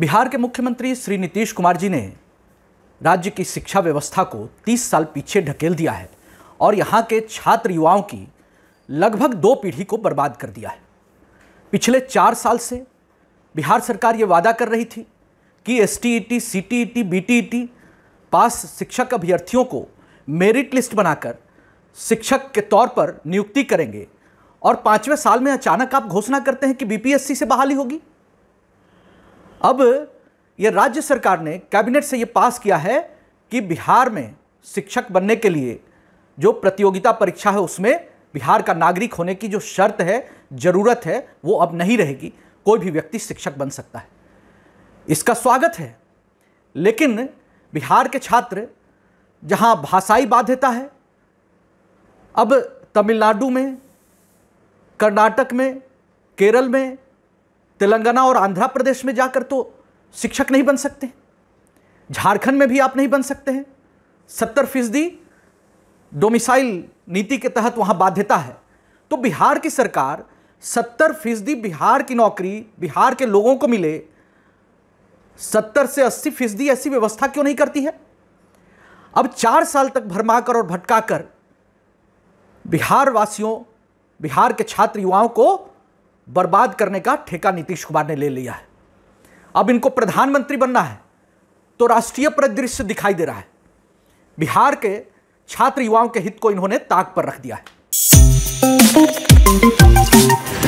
बिहार के मुख्यमंत्री श्री नीतीश कुमार जी ने राज्य की शिक्षा व्यवस्था को 30 साल पीछे ढकेल दिया है और यहाँ के छात्र युवाओं की लगभग दो पीढ़ी को बर्बाद कर दिया है पिछले चार साल से बिहार सरकार ये वादा कर रही थी कि S T E T C T E T B T E T pass शिक्षक अभ्यर्थियों को मेरिट लिस्ट बनाकर शिक्षक के तौर पर नियुक्ति करेंगे और पाँचवें साल में अचानक आप घोषणा करते हैं कि बीपीएससी से बहाली होगी अब ये राज्य सरकार ने कैबिनेट से ये पास किया है कि बिहार में शिक्षक बनने के लिए जो प्रतियोगिता परीक्षा है उसमें बिहार का नागरिक होने की जो शर्त है ज़रूरत है वो अब नहीं रहेगी कोई भी व्यक्ति शिक्षक बन सकता है इसका स्वागत है लेकिन बिहार के छात्र जहाँ भाषाई बाध्यता है अब तमिलनाडु में कर्नाटक में केरल में तेलंगाना और आंध्र प्रदेश में जाकर तो शिक्षक नहीं बन सकते झारखंड में भी आप नहीं बन सकते हैं सत्तर फीसदी डोमिसाइल नीति के तहत वहाँ बाध्यता है तो बिहार की सरकार सत्तर फीसदी बिहार की नौकरी बिहार के लोगों को मिले सत्तर से अस्सी फीसदी ऐसी व्यवस्था क्यों नहीं करती है अब चार साल तक भरमा कर और भटकाकर बिहार वासियों बिहार के छात्र युवाओं को बर्बाद करने का ठेका नीतीश कुमार ने ले लिया है अब इनको प्रधानमंत्री बनना है तो राष्ट्रीय परिदृश्य दिखाई दे रहा है बिहार के छात्र युवाओं के हित को इन्होंने ताक पर रख दिया है